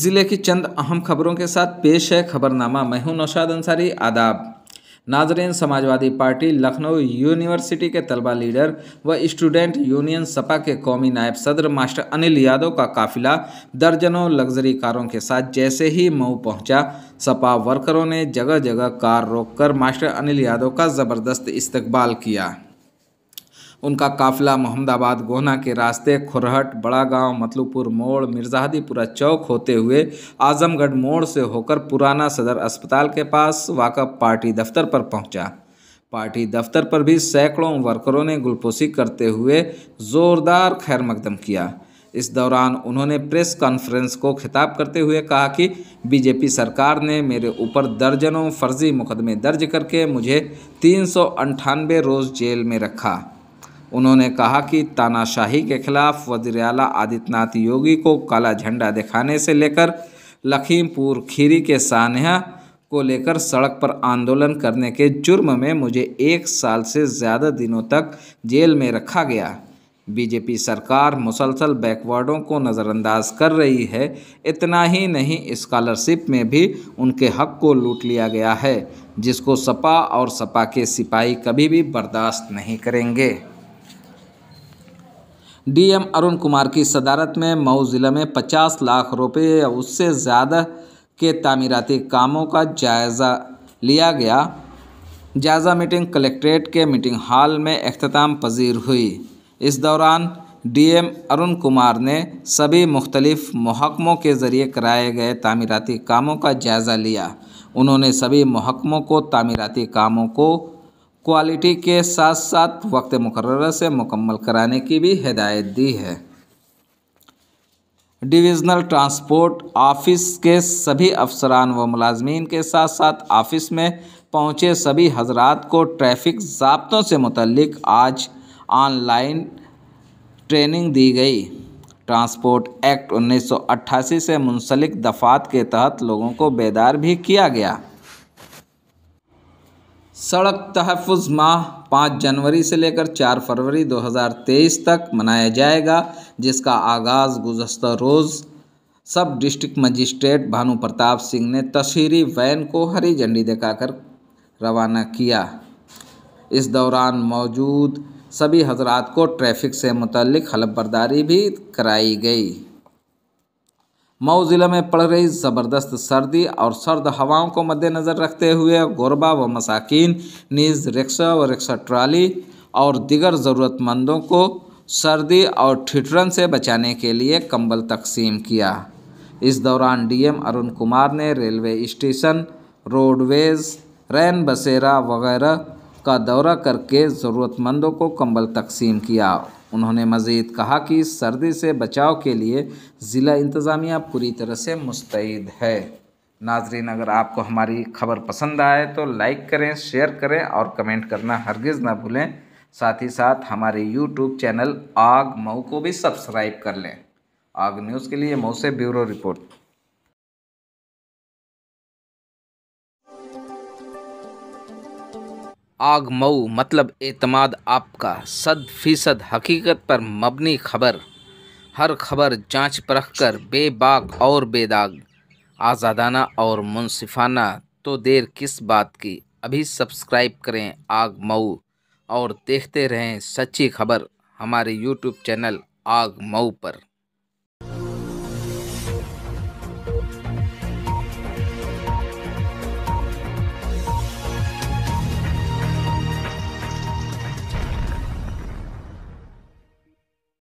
ज़िले की चंद अहम खबरों के साथ पेश है खबरनामा मैं हूं नौशाद अंसारी आदाब नाजरीन समाजवादी पार्टी लखनऊ यूनिवर्सिटी के तलबा लीडर व स्टूडेंट यूनियन सपा के कौमी नायब सदर मास्टर अनिल यादव का काफिला दर्जनों लग्जरी कारों के साथ जैसे ही मऊ पहुंचा सपा वर्करों ने जगह जगह कार रोककर मास्टर अनिल यादव का ज़बरदस्त इस्तकबाल किया उनका काफिला मोहम्मदाबाद गोहना के रास्ते खुरहट बड़ा गांव मतलूपुर मोड़ मिर्जादीपुरा चौक होते हुए आजमगढ़ मोड़ से होकर पुराना सदर अस्पताल के पास वाक़ पार्टी दफ्तर पर पहुंचा पार्टी दफ्तर पर भी सैकड़ों वर्करों ने गुलपोशी करते हुए ज़ोरदार खैर मकदम किया इस दौरान उन्होंने प्रेस कॉन्फ्रेंस को खिताब करते हुए कहा कि बीजेपी सरकार ने मेरे ऊपर दर्जनों फर्जी मुकदमे दर्ज करके मुझे तीन रोज़ जेल में रखा उन्होंने कहा कि तानाशाही के खिलाफ वजीर अला आदित्यनाथ योगी को काला झंडा दिखाने से लेकर लखीमपुर खीरी के सान्हा को लेकर सड़क पर आंदोलन करने के जुर्म में मुझे एक साल से ज़्यादा दिनों तक जेल में रखा गया बीजेपी सरकार मुसलसल बैकवर्डों को नज़रअंदाज कर रही है इतना ही नहीं स्कॉलरशिप में भी उनके हक को लूट लिया गया है जिसको सपा और सपा के सिपाही कभी भी बर्दाश्त नहीं करेंगे डीएम अरुण कुमार की सदारत में मऊ ज़िले में 50 लाख रुपए या उससे ज़्यादा के तामीराती कामों का जायज़ा लिया गया जायज़ा मीटिंग कलेक्ट्रेट के मीटिंग हॉल में अख्ताम पजीर हुई इस दौरान डीएम अरुण कुमार ने सभी मुख्तलिफ महकमों के ज़रिए कराए गए तामीराती कामों का जायज़ा लिया उन्होंने सभी महकमों को तामीराती कामों को क्वालिटी के साथ साथ वक्त मुकर से मुकम्मल कराने की भी हिदायत दी है डिविज़नल ट्रांसपोर्ट ऑफिस के सभी अफसरान व मुलाजमीन के साथ साथ ऑफिस में पहुँचे सभी हजरात को ट्रैफिक ज़बतों से मुतलक आज ऑनलाइन ट्रेनिंग दी गई ट्रांसपोर्ट एक्ट 1988 से मुंसलिक दफात के तहत लोगों को बेदार भी किया गया सड़क तहफ़ माह पाँच जनवरी से लेकर चार फरवरी 2023 तक मनाया जाएगा जिसका आगाज़ गुजशत रोज़ सब डिस्ट्रिक्ट मजिस्ट्रेट भानु प्रताप सिंह ने तशहरी वैन को हरी झंडी दिखाकर रवाना किया इस दौरान मौजूद सभी हजरात को ट्रैफिक से मुतल हलफबरदारी भी कराई गई मऊ ज़िले में पड़ रही ज़बरदस्त सर्दी और सर्द हवाओं को मद्देनज़र रखते हुए गरबा व मसाकिन नीज़ रिक्शा व रिक्शा ट्राली और दिगर ज़रूरतमंदों को सर्दी और ठिठरन से बचाने के लिए कंबल तकसीम किया इस दौरान डीएम अरुण कुमार ने रेलवे स्टेशन रोडवेज़ रैन बसेरा वगैरह का दौरा करके ज़रूरतमंदों को कंबल तकसीम किया उन्होंने मज़ीद कहा कि सर्दी से बचाव के लिए ज़िला इंतज़ामिया पूरी तरह से मुस्तैद है नाजरीन अगर आपको हमारी खबर पसंद आए तो लाइक करें शेयर करें और कमेंट करना हरगिज़ ना भूलें साथ ही साथ हमारे यूट्यूब चैनल आग मऊ को भी सब्सक्राइब कर लें आग न्यूज़ के लिए मऊ से ब्यूरो रिपोर्ट आगमऊ मतलब एतमाद आपका सद फीसद हकीकत पर मबनी खबर हर खबर जांच परख कर बेबाक और बेदाग आज़ादाना और मुनसिफाना तो देर किस बात की अभी सब्सक्राइब करें आग मऊ और देखते रहें सच्ची खबर हमारे यूट्यूब चैनल आग मऊ पर